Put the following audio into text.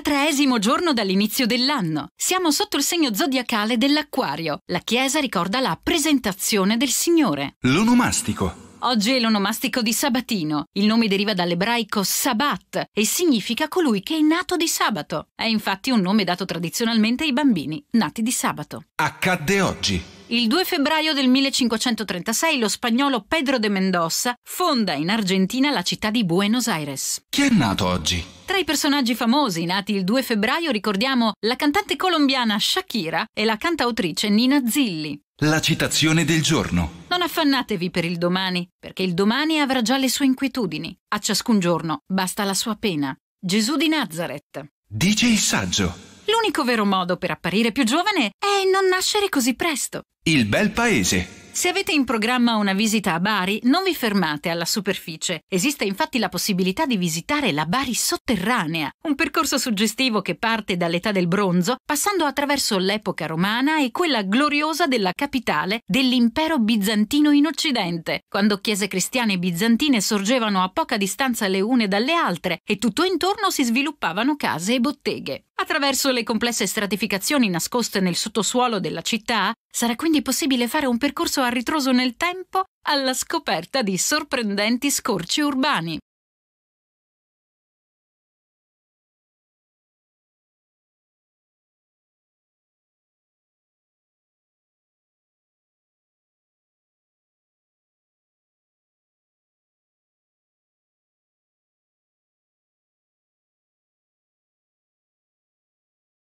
33 giorno dall'inizio dell'anno. Siamo sotto il segno zodiacale dell'Acquario. La Chiesa ricorda la presentazione del Signore. L'onomastico. Oggi è l'onomastico di Sabatino. Il nome deriva dall'ebraico Sabat e significa colui che è nato di sabato. È infatti un nome dato tradizionalmente ai bambini nati di sabato. Accadde oggi. Il 2 febbraio del 1536 lo spagnolo Pedro de Mendoza fonda in Argentina la città di Buenos Aires. Chi è nato oggi? i personaggi famosi nati il 2 febbraio ricordiamo la cantante colombiana Shakira e la cantautrice Nina Zilli. La citazione del giorno. Non affannatevi per il domani, perché il domani avrà già le sue inquietudini. A ciascun giorno basta la sua pena. Gesù di Nazareth. Dice il saggio. L'unico vero modo per apparire più giovane è non nascere così presto. Il bel paese. Se avete in programma una visita a Bari, non vi fermate alla superficie. Esiste infatti la possibilità di visitare la Bari sotterranea, un percorso suggestivo che parte dall'età del bronzo, passando attraverso l'epoca romana e quella gloriosa della capitale dell'impero bizantino in Occidente, quando chiese cristiane bizantine sorgevano a poca distanza le une dalle altre e tutto intorno si sviluppavano case e botteghe. Attraverso le complesse stratificazioni nascoste nel sottosuolo della città, sarà quindi possibile fare un percorso a ritroso nel tempo alla scoperta di sorprendenti scorci urbani.